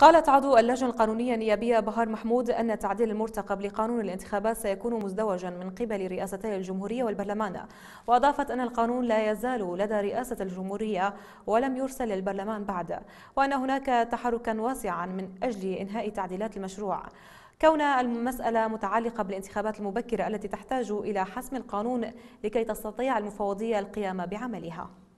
قالت عضو اللجنة القانونية النيابية بهار محمود أن التعديل المرتقب لقانون الانتخابات سيكون مزدوجا من قبل رئاستي الجمهورية والبرلمان وأضافت أن القانون لا يزال لدى رئاسة الجمهورية ولم يرسل للبرلمان بعد وأن هناك تحركا واسعا من أجل إنهاء تعديلات المشروع كون المسألة متعلقة بالانتخابات المبكرة التي تحتاج إلى حسم القانون لكي تستطيع المفوضية القيام بعملها